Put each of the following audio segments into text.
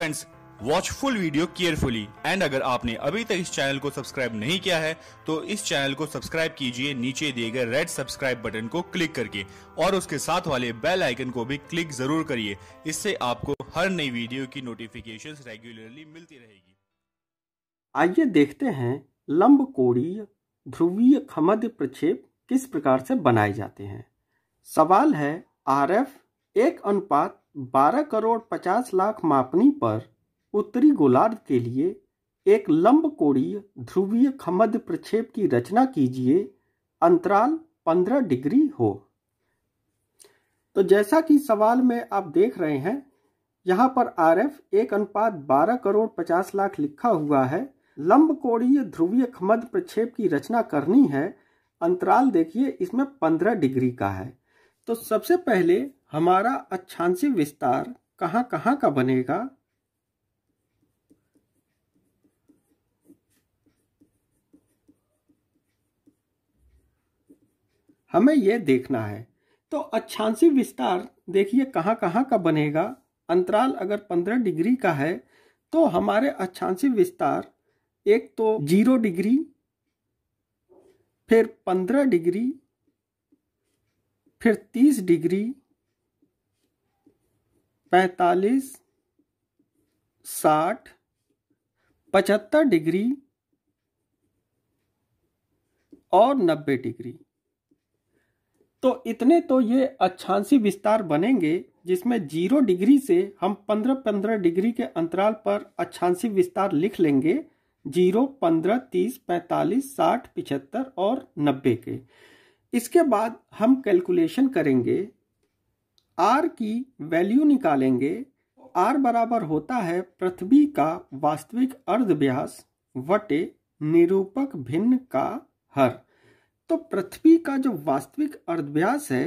friends watch full video carefully and अगर आपने अभी तक इस चैनल को सब्सक्राइब नहीं किया है तो इस चैनल को सब्सक्राइब कीजिए नीचे दिए गए रेड सब्सक्राइब बटन को क्लिक करके और उसके साथ वाले बेल आइकन को भी क्लिक जरूर करिए इससे आपको हर नई वीडियो की नोटिफिकेशन रेगुलरली मिलती रहेगी आइए देखते हैं लंब कोड़ी ध्रुवीय खमद प्रक्षेप किस प्रकार से बनाए जाते हैं सवाल है आर एफ एक अनुपात बारह करोड़ पचास लाख मापनी पर उत्तरी गोलार्ध के लिए एक लंब कोणीय ध्रुवीय खमद प्रक्षेप की रचना कीजिए अंतराल पंद्रह डिग्री हो तो जैसा कि सवाल में आप देख रहे हैं यहाँ पर आर एफ एक अनुपात बारह करोड़ पचास लाख लिखा हुआ है लंब कोणीय ध्रुवीय खमद प्रक्षेप की रचना करनी है अंतराल देखिए इसमें पंद्रह डिग्री का है तो सबसे पहले हमारा अच्छांसी विस्तार कहाँ कहाँ का बनेगा हमें यह देखना है तो अच्छांसी विस्तार देखिए कहाँ कहाँ का बनेगा अंतराल अगर पंद्रह डिग्री का है तो हमारे अच्छांसी विस्तार एक तो जीरो डिग्री फिर पंद्रह डिग्री फिर तीस डिग्री पैंतालीस साठ पचहत्तर डिग्री और नब्बे डिग्री तो इतने तो ये अच्छांसी विस्तार बनेंगे जिसमें जीरो डिग्री से हम पंद्रह पंद्रह डिग्री के अंतराल पर अच्छांसी विस्तार लिख लेंगे जीरो पंद्रह तीस पैंतालीस साठ पिछहत्तर और नब्बे के इसके बाद हम कैलकुलेशन करेंगे आर की वैल्यू निकालेंगे आर बराबर होता है पृथ्वी का वास्तविक अर्ध व्यास वटे निरूपक भिन्न का हर तो पृथ्वी का जो वास्तविक अर्धव्यास है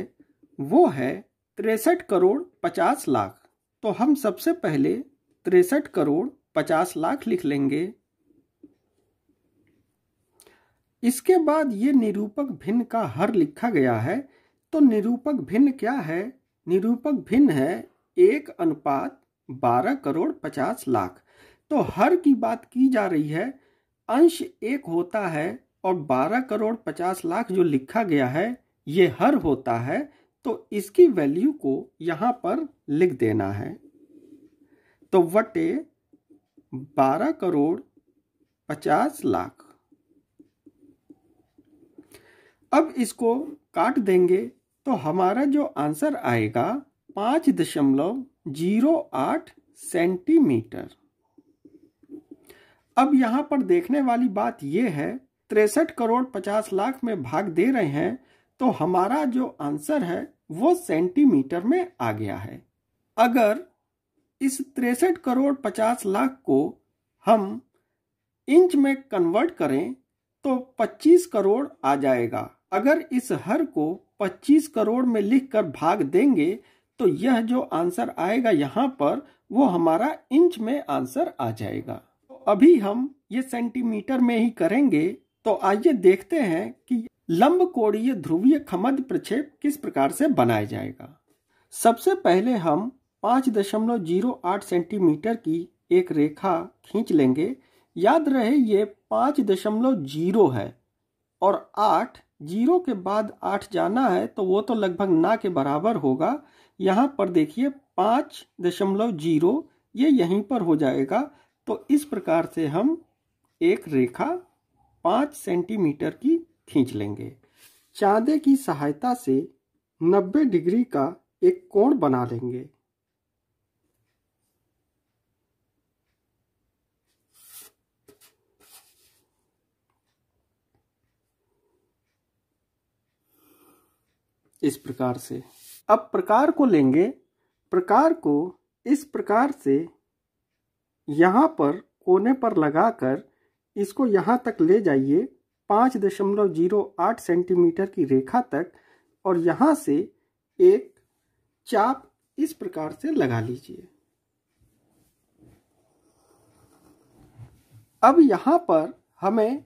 वो है तिरसठ करोड़ पचास लाख तो हम सबसे पहले तिरसठ करोड़ पचास लाख लिख लेंगे इसके बाद ये निरूपक भिन्न का हर लिखा गया है तो निरूपक भिन्न क्या है निरूपक भिन्न है एक अनुपात बारह करोड़ पचास लाख तो हर की बात की जा रही है अंश एक होता है और बारह करोड़ पचास लाख जो लिखा गया है ये हर होता है तो इसकी वैल्यू को यहाँ पर लिख देना है तो वटे बारह करोड़ पचास लाख अब इसको काट देंगे तो हमारा जो आंसर आएगा पांच दशमलव जीरो आठ सेंटीमीटर अब यहाँ पर देखने वाली बात यह है तिरसठ करोड़ पचास लाख में भाग दे रहे हैं तो हमारा जो आंसर है वो सेंटीमीटर में आ गया है अगर इस तिरसठ करोड़ पचास लाख को हम इंच में कन्वर्ट करें तो 25 करोड़ आ जाएगा अगर इस हर को 25 करोड़ में लिखकर भाग देंगे तो यह जो आंसर आएगा यहाँ पर वो हमारा इंच में आंसर आ जाएगा अभी हम ये सेंटीमीटर में ही करेंगे तो आइए देखते हैं कि लंब कोड़ीय ध्रुवीय खमद प्रक्षेप किस प्रकार से बनाया जाएगा सबसे पहले हम 5.08 सेंटीमीटर की एक रेखा खींच लेंगे याद रहे ये 5.0 है और आठ जीरो के बाद आठ जाना है तो वो तो लगभग ना के बराबर होगा यहाँ पर देखिए पाँच दशमलव जीरो ये यहीं पर हो जाएगा तो इस प्रकार से हम एक रेखा पाँच सेंटीमीटर की खींच लेंगे चांदे की सहायता से नब्बे डिग्री का एक कोण बना लेंगे इस प्रकार से अब प्रकार को लेंगे प्रकार को इस प्रकार से यहाँ पर कोने पर लगाकर इसको यहाँ तक ले जाइए पाँच दशमलव जीरो आठ सेंटीमीटर की रेखा तक और यहाँ से एक चाप इस प्रकार से लगा लीजिए अब यहाँ पर हमें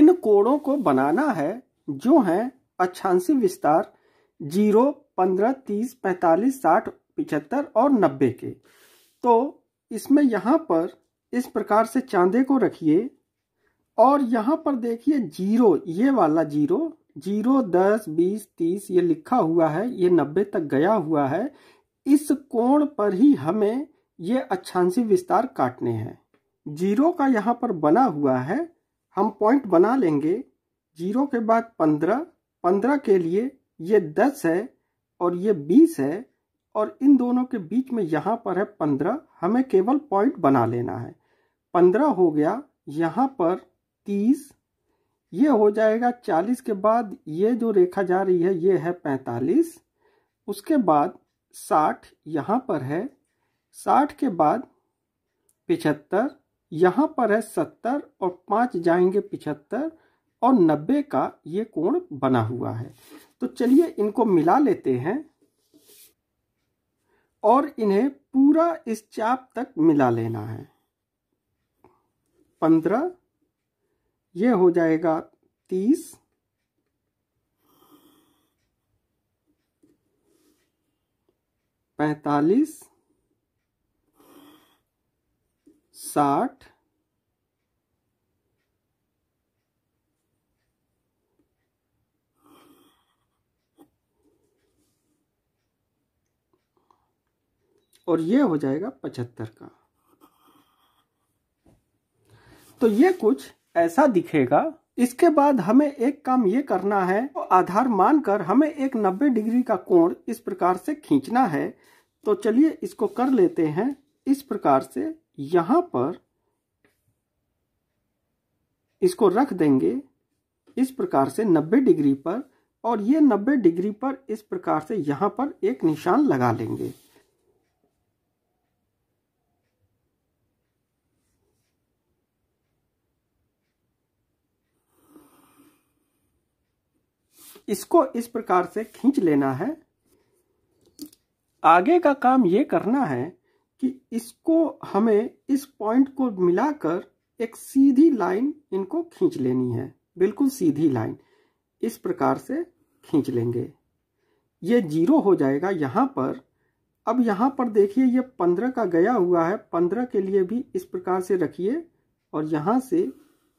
इन कोणों को बनाना है जो हैं अच्छांसी विस्तार जीरो पंद्रह तीस पैंतालीस साठ पिचहत्तर और नब्बे के तो इसमें यहाँ पर इस प्रकार से चांदे को रखिए और यहाँ पर देखिए जीरो ये वाला जीरो जीरो दस बीस तीस ये लिखा हुआ है ये नब्बे तक गया हुआ है इस कोण पर ही हमें ये अच्छांसी विस्तार काटने हैं जीरो का यहाँ पर बना हुआ है हम पॉइंट बना लेंगे जीरो के बाद पंद्रह पंद्रह के लिए ये दस है और ये बीस है और इन दोनों के बीच में यहाँ पर है पंद्रह हमें केवल पॉइंट बना लेना है पंद्रह हो गया यहाँ पर तीस ये हो जाएगा चालीस के बाद ये जो रेखा जा रही है ये है पैंतालीस उसके बाद साठ यहाँ पर है साठ के बाद पिछहत्तर यहाँ पर है सत्तर और पाँच जाएंगे पिछहत्तर और नब्बे का ये कोण बना हुआ है तो चलिए इनको मिला लेते हैं और इन्हें पूरा इस चाप तक मिला लेना है पंद्रह ये हो जाएगा तीस पैतालीस साठ और ये हो जाएगा पचहत्तर का तो ये कुछ ऐसा दिखेगा इसके बाद हमें एक काम ये करना है तो आधार मानकर हमें एक 90 डिग्री का कोण इस प्रकार से खींचना है तो चलिए इसको कर लेते हैं इस प्रकार से यहां पर इसको रख देंगे इस प्रकार से 90 डिग्री पर और ये 90 डिग्री पर इस प्रकार से यहां पर एक निशान लगा लेंगे इसको इस प्रकार से खींच लेना है आगे का काम ये करना है कि इसको हमें इस पॉइंट को मिलाकर एक सीधी लाइन इनको खींच लेनी है बिल्कुल सीधी लाइन इस प्रकार से खींच लेंगे ये जीरो हो जाएगा यहाँ पर अब यहाँ पर देखिए ये पंद्रह का गया हुआ है पंद्रह के लिए भी इस प्रकार से रखिए और यहाँ से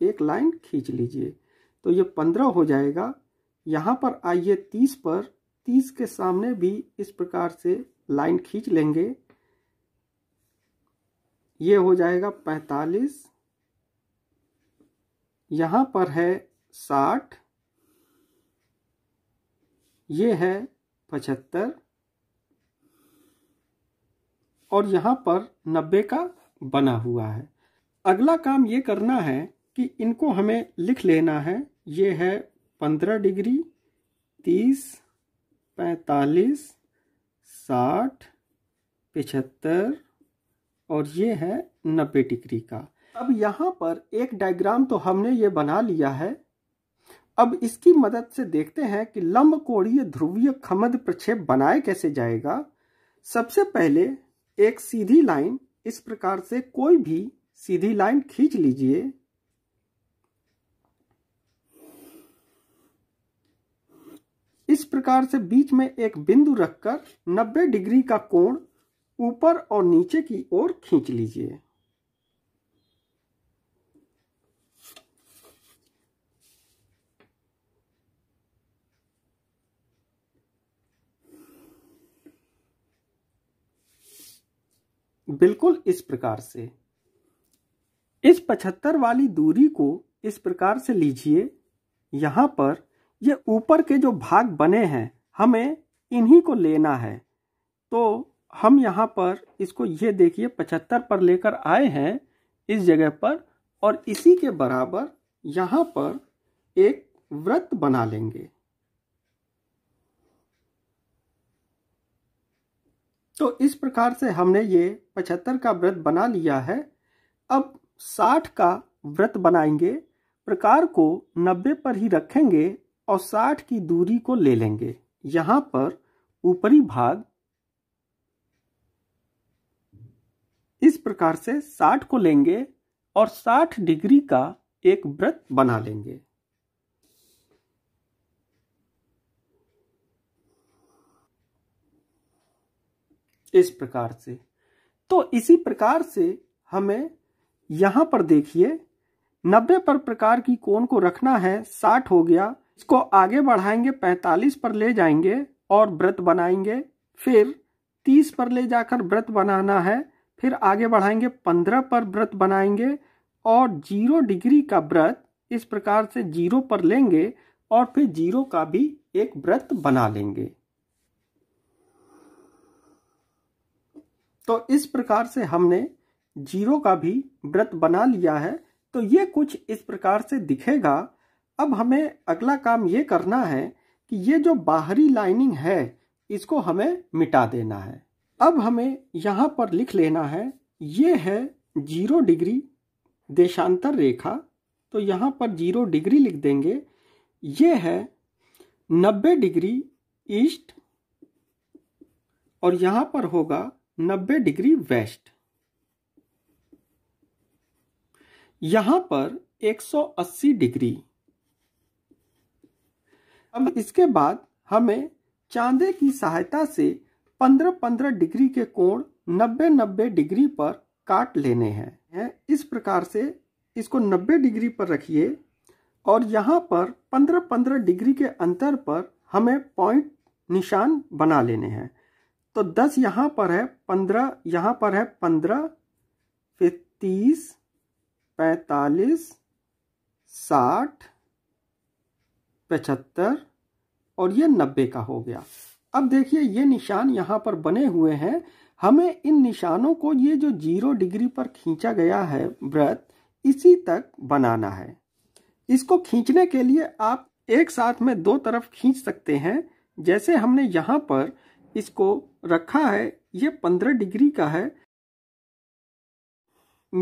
एक लाइन खींच लीजिए तो ये पंद्रह हो जाएगा यहाँ पर आइए तीस पर तीस के सामने भी इस प्रकार से लाइन खींच लेंगे ये हो जाएगा पैतालीस यहाँ पर है साठ ये है पचहत्तर और यहाँ पर नब्बे का बना हुआ है अगला काम ये करना है कि इनको हमें लिख लेना है ये है पंद्रह डिग्री तीस पैंतालीस साठ पचहत्तर और ये है नब्बे डिग्री का अब यहाँ पर एक डायग्राम तो हमने ये बना लिया है अब इसकी मदद से देखते हैं कि लंब कोणीय ध्रुवीय खमद प्रक्षेप बनाए कैसे जाएगा सबसे पहले एक सीधी लाइन इस प्रकार से कोई भी सीधी लाइन खींच लीजिए प्रकार से बीच में एक बिंदु रखकर 90 डिग्री का कोण ऊपर और नीचे की ओर खींच लीजिए बिल्कुल इस प्रकार से इस पचहत्तर वाली दूरी को इस प्रकार से लीजिए यहां पर ये ऊपर के जो भाग बने हैं हमें इन्हीं को लेना है तो हम यहाँ पर इसको ये देखिए पचहत्तर पर लेकर आए हैं इस जगह पर और इसी के बराबर यहाँ पर एक व्रत बना लेंगे तो इस प्रकार से हमने ये पचहत्तर का व्रत बना लिया है अब साठ का व्रत बनाएंगे प्रकार को नब्बे पर ही रखेंगे और 60 की दूरी को ले लेंगे यहां पर ऊपरी भाग इस प्रकार से 60 को लेंगे और 60 डिग्री का एक व्रत बना लेंगे इस प्रकार से तो इसी प्रकार से हमें यहां पर देखिए नब्बे पर प्रकार की कोण को रखना है साठ हो गया इसको आगे बढ़ाएंगे 45 पर ले जाएंगे और व्रत बनाएंगे फिर 30 पर ले जाकर व्रत बनाना है फिर आगे बढ़ाएंगे 15 पर व्रत बनाएंगे और जीरो डिग्री का व्रत इस प्रकार से जीरो पर लेंगे और फिर जीरो का भी एक व्रत बना लेंगे तो इस प्रकार से हमने जीरो का भी व्रत बना लिया है तो ये कुछ इस प्रकार से दिखेगा अब हमें अगला काम ये करना है कि ये जो बाहरी लाइनिंग है इसको हमें मिटा देना है अब हमें यहाँ पर लिख लेना है ये है जीरो डिग्री देशांतर रेखा तो यहाँ पर जीरो डिग्री लिख देंगे ये है नब्बे डिग्री ईस्ट और यहाँ पर होगा नब्बे डिग्री वेस्ट यहाँ पर 180 डिग्री अब इसके बाद हमें चांदे की सहायता से 15-15 डिग्री के कोण 90-90 डिग्री पर काट लेने हैं इस प्रकार से इसको 90 डिग्री पर रखिए और यहाँ पर 15-15 डिग्री के अंतर पर हमें पॉइंट निशान बना लेने हैं तो 10 यहाँ पर है 15 यहाँ पर है 15 फिर 30 पैंतालीस साठ पचहत्तर और ये नब्बे का हो गया अब देखिए ये निशान यहाँ पर बने हुए हैं हमें इन निशानों को ये जो जीरो डिग्री पर खींचा गया है व्रत इसी तक बनाना है इसको खींचने के लिए आप एक साथ में दो तरफ खींच सकते हैं जैसे हमने यहाँ पर इसको रखा है ये पंद्रह डिग्री का है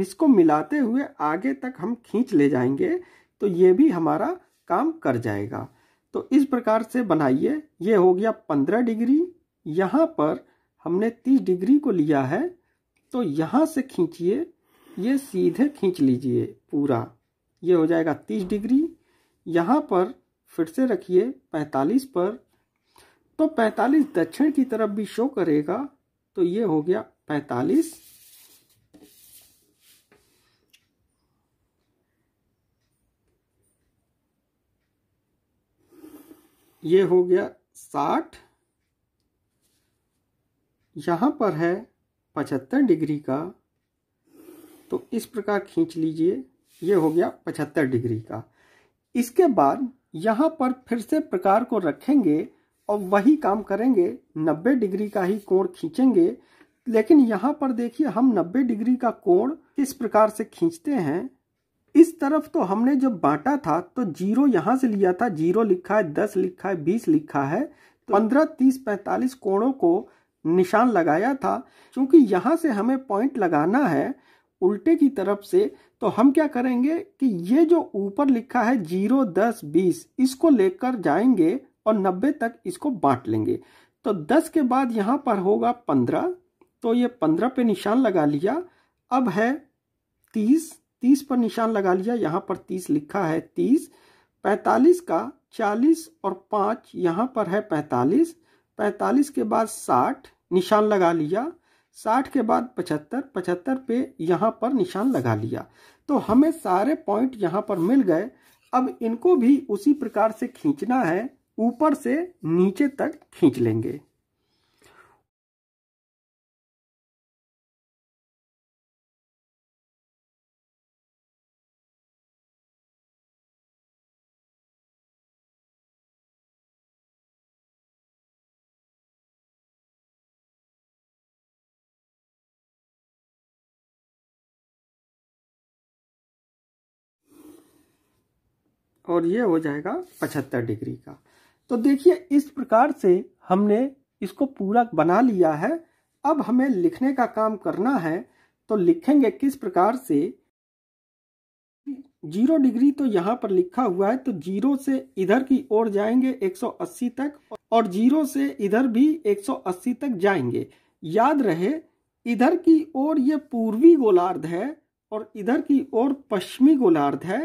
इसको मिलाते हुए आगे तक हम खींच ले जाएंगे तो ये भी हमारा काम कर जाएगा तो इस प्रकार से बनाइए ये हो गया पंद्रह डिग्री यहाँ पर हमने तीस डिग्री को लिया है तो यहाँ से खींचिए ये सीधे खींच लीजिए पूरा ये हो जाएगा तीस डिग्री यहाँ पर फिर से रखिए पैंतालीस पर तो पैंतालीस दक्षिण की तरफ भी शो करेगा तो ये हो गया पैंतालीस ये हो गया साठ यहाँ पर है पचहत्तर डिग्री का तो इस प्रकार खींच लीजिए ये हो गया पचहत्तर डिग्री का इसके बाद यहाँ पर फिर से प्रकार को रखेंगे और वही काम करेंगे नब्बे डिग्री का ही कोण खींचेंगे लेकिन यहाँ पर देखिए हम नब्बे डिग्री का कोण किस प्रकार से खींचते हैं इस तरफ तो हमने जब बांटा था तो जीरो यहां से लिया था जीरो लिखा है दस लिखा है बीस लिखा है तो पंद्रह तीस पैंतालीस कोणों को निशान लगाया था क्योंकि यहां से हमें पॉइंट लगाना है उल्टे की तरफ से तो हम क्या करेंगे कि ये जो ऊपर लिखा है जीरो दस बीस इसको लेकर जाएंगे और नब्बे तक इसको बांट लेंगे तो दस के बाद यहाँ पर होगा पंद्रह तो ये पंद्रह पे निशान लगा लिया अब है तीस तीस पर निशान लगा लिया यहाँ पर तीस लिखा है तीस पैंतालीस का चालीस और पाँच यहाँ पर है पैंतालीस पैंतालीस के बाद साठ निशान लगा लिया साठ के बाद पचहत्तर पचहत्तर पे यहाँ पर निशान लगा लिया तो हमें सारे पॉइंट यहाँ पर मिल गए अब इनको भी उसी प्रकार से खींचना है ऊपर से नीचे तक खींच लेंगे और ये हो जाएगा पचहत्तर डिग्री का तो देखिए इस प्रकार से हमने इसको पूरा बना लिया है अब हमें लिखने का काम करना है तो लिखेंगे किस प्रकार से जीरो डिग्री तो यहाँ पर लिखा हुआ है तो जीरो से इधर की ओर जाएंगे 180 तक और जीरो से इधर भी 180 तक जाएंगे याद रहे इधर की ओर ये पूर्वी गोलार्ध है और इधर की ओर पश्चिमी गोलार्ध है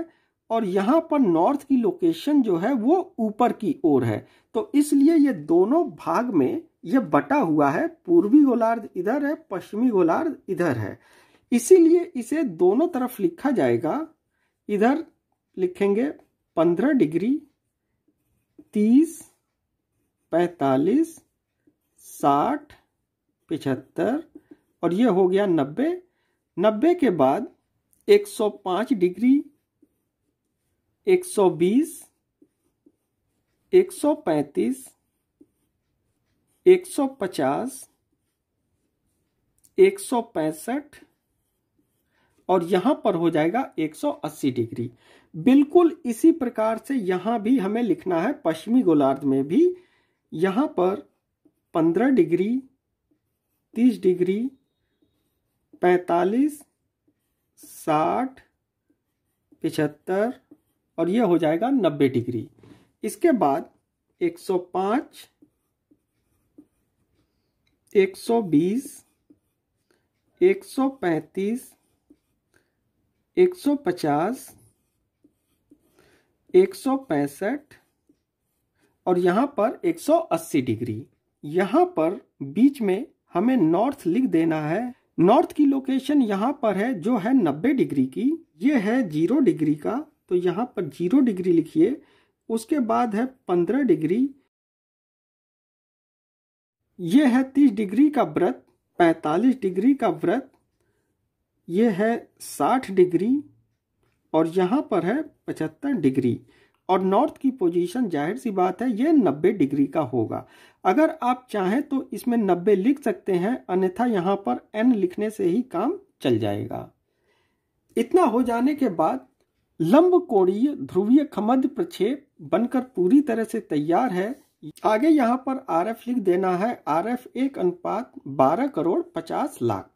और यहाँ पर नॉर्थ की लोकेशन जो है वो ऊपर की ओर है तो इसलिए ये दोनों भाग में ये बटा हुआ है पूर्वी गोलार्ध इधर है पश्चिमी गोलार्ध इधर है इसीलिए इसे दोनों तरफ लिखा जाएगा इधर लिखेंगे पंद्रह डिग्री तीस पैतालीस साठ पिछहत्तर और ये हो गया नब्बे नब्बे के बाद एक सौ पाँच डिग्री पचास एक सौ पैंसठ और यहां पर हो जाएगा 180 डिग्री बिल्कुल इसी प्रकार से यहां भी हमें लिखना है पश्चिमी गोलार्ध में भी यहां पर 15 डिग्री 30 डिग्री 45, 60, पिछहत्तर और ये हो जाएगा 90 डिग्री इसके बाद 105 पचास एक 150 165 और यहाँ पर 180 डिग्री यहाँ पर बीच में हमें नॉर्थ लिख देना है नॉर्थ की लोकेशन यहाँ पर है जो है 90 डिग्री की ये है जीरो डिग्री का तो यहाँ पर जीरो डिग्री लिखिए उसके बाद है पंद्रह डिग्री ये है तीस डिग्री का व्रत पैंतालीस डिग्री का व्रत ये है साठ डिग्री और यहाँ पर है पचहत्तर डिग्री और नॉर्थ की पोजीशन जाहिर सी बात है ये नब्बे डिग्री का होगा अगर आप चाहें तो इसमें नब्बे लिख सकते हैं अन्यथा यहाँ पर एन लिखने से ही काम चल जाएगा इतना हो जाने के बाद लंब कोणीय ध्रुवीय खमद प्रक्षेप बनकर पूरी तरह से तैयार है आगे यहाँ पर आरएफ लिख देना है आरएफ एक अनुपात बारह करोड़ पचास लाख